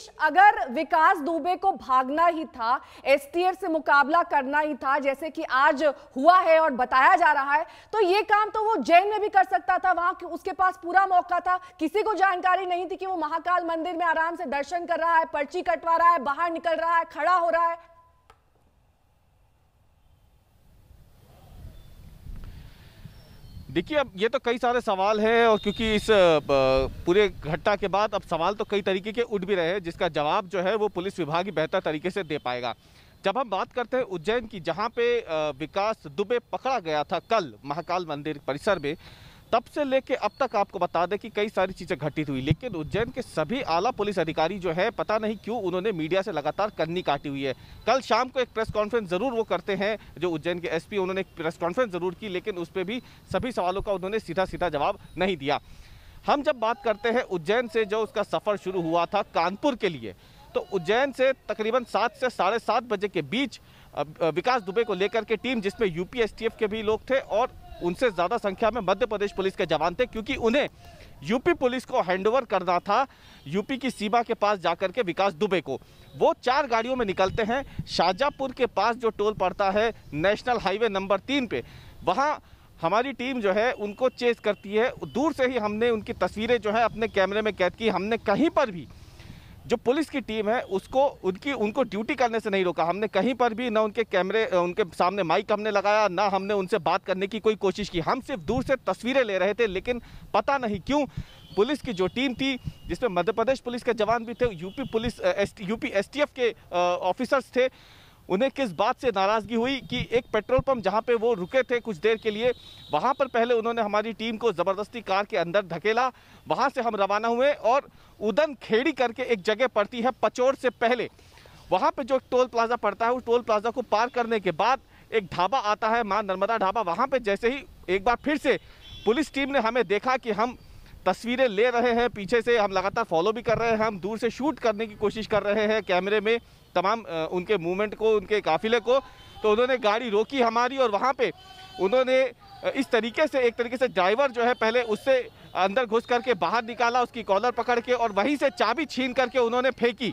नीतीश अगर विकास दुबे को भागना ही था एसटीएफ से मुकाबला करना ही था जैसे कि आज हुआ है और बताया जा रहा है तो ये काम तो वो जैन में भी कर सकता था वहां उसके पास पूरा मौका था किसी को जानकारी नहीं थी कि वो महाकाल मंदिर में आराम से दर्शन कर रहा है पर्ची कटवा रहा है बाहर निकल रहा है खड़ा हो रहा है देखिए अब ये तो कई सारे सवाल हैं और क्योंकि इस पूरे घटना के बाद अब सवाल तो कई तरीके के उठ भी रहे हैं जिसका जवाब जो है वो पुलिस विभाग ही बेहतर तरीके से दे पाएगा जब हम बात करते हैं उज्जैन की जहाँ पे विकास दुबे पकड़ा गया था कल महाकाल मंदिर परिसर में तब से लेके अब तक आपको बता दें कि कई सारी चीज़ें घटित हुई लेकिन उज्जैन के सभी आला पुलिस अधिकारी जो है पता नहीं क्यों उन्होंने मीडिया से लगातार कन्नी काटी हुई है कल शाम को एक प्रेस कॉन्फ्रेंस ज़रूर वो करते हैं जो उज्जैन के एस उन्होंने एक प्रेस कॉन्फ्रेंस ज़रूर की लेकिन उस पर भी सभी सवालों का उन्होंने सीधा सीधा जवाब नहीं दिया हम जब बात करते हैं उज्जैन से जो उसका सफ़र शुरू हुआ था कानपुर के लिए तो उज्जैन से तकरीबन सात से साढ़े सात बजे के बीच विकास दुबे को लेकर के टीम जिसमें यूपीएसटीएफ के भी लोग थे और उनसे ज़्यादा संख्या में मध्य प्रदेश पुलिस के जवान थे क्योंकि उन्हें यूपी पुलिस को हैंडओवर करना था यूपी की सीमा के पास जाकर के विकास दुबे को वो चार गाड़ियों में निकलते हैं शाहजहापुर के पास जो टोल पड़ता है नेशनल हाईवे नंबर तीन पे वहाँ हमारी टीम जो है उनको चेस करती है दूर से ही हमने उनकी तस्वीरें जो है अपने कैमरे में कैद की हमने कहीं पर भी जो पुलिस की टीम है उसको उनकी उनको ड्यूटी करने से नहीं रोका हमने कहीं पर भी ना उनके कैमरे उनके सामने माइक हमने लगाया ना हमने उनसे बात करने की कोई कोशिश की हम सिर्फ दूर से तस्वीरें ले रहे थे लेकिन पता नहीं क्यों पुलिस की जो टीम थी जिसमें मध्य प्रदेश पुलिस के जवान भी थे यूपी पुलिस यूपी एस के ऑफिसर्स थे उन्हें किस बात से नाराज़गी हुई कि एक पेट्रोल पंप जहां पे वो रुके थे कुछ देर के लिए वहां पर पहले उन्होंने हमारी टीम को ज़बरदस्ती कार के अंदर धकेला वहां से हम रवाना हुए और उदन खेड़ी करके एक जगह पड़ती है पचोर से पहले वहां पर जो टोल प्लाजा पड़ता है उस टोल प्लाजा को पार करने के बाद एक ढाबा आता है माँ नर्मदा ढाबा वहाँ पर जैसे ही एक बार फिर से पुलिस टीम ने हमें देखा कि हम तस्वीरें ले रहे हैं पीछे से हम लगातार फॉलो भी कर रहे हैं हम दूर से शूट करने की कोशिश कर रहे हैं कैमरे में तमाम उनके मूवमेंट को उनके काफिले को तो उन्होंने गाड़ी रोकी हमारी और वहाँ पर उन्होंने इस तरीके से एक तरीके से ड्राइवर जो है पहले उससे अंदर घुस करके बाहर निकाला उसकी कॉलर पकड़ के और वहीं से चाबी छीन करके उन्होंने फेंकी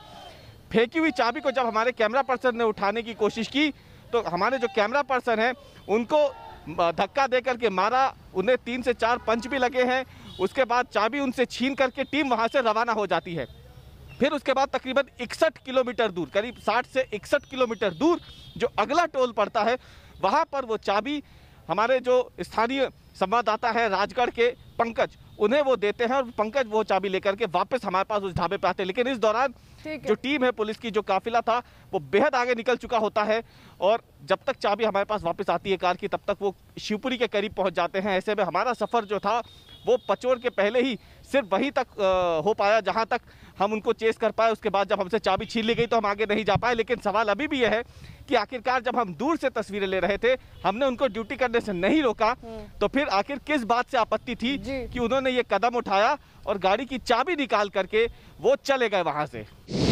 फेंकी हुई चाबी को जब हमारे कैमरा पर्सन ने उठाने की कोशिश की तो हमारे जो कैमरा पर्सन हैं उनको धक्का दे करके मारा उन्हें तीन से चार पंच भी लगे हैं उसके बाद चाबी उनसे छीन करके टीम वहाँ से रवाना हो जाती है फिर उसके बाद तकरीबन इकसठ किलोमीटर दूर करीब साठ से इकसठ किलोमीटर दूर जो अगला टोल पड़ता है वहाँ पर वो चाबी हमारे जो स्थानीय संवाददाता है राजगढ़ के पंकज उन्हें वो देते हैं और पंकज वो चाबी लेकर के वापस हमारे पास उस ढाबे पर आते हैं लेकिन इस दौरान जो टीम है पुलिस की जो काफिला था वो बेहद आगे निकल चुका होता है और जब तक चाबी हमारे पास वापस आती है कार की तब तक वो शिवपुरी के करीब पहुंच जाते हैं ऐसे में हमारा सफ़र जो था वो पचोर के पहले ही सिर्फ वहीं तक हो पाया जहां तक हम उनको चेस कर पाए उसके बाद जब हमसे चाबी छीन ली गई तो हम आगे नहीं जा पाए लेकिन सवाल अभी भी यह है कि आखिरकार जब हम दूर से तस्वीरें ले रहे थे हमने उनको ड्यूटी करने से नहीं रोका हम्म। तो फिर आखिर किस बात से आपत्ति थी कि उन्होंने ये कदम उठाया और गाड़ी की चाबी निकाल करके वो चले गए वहां से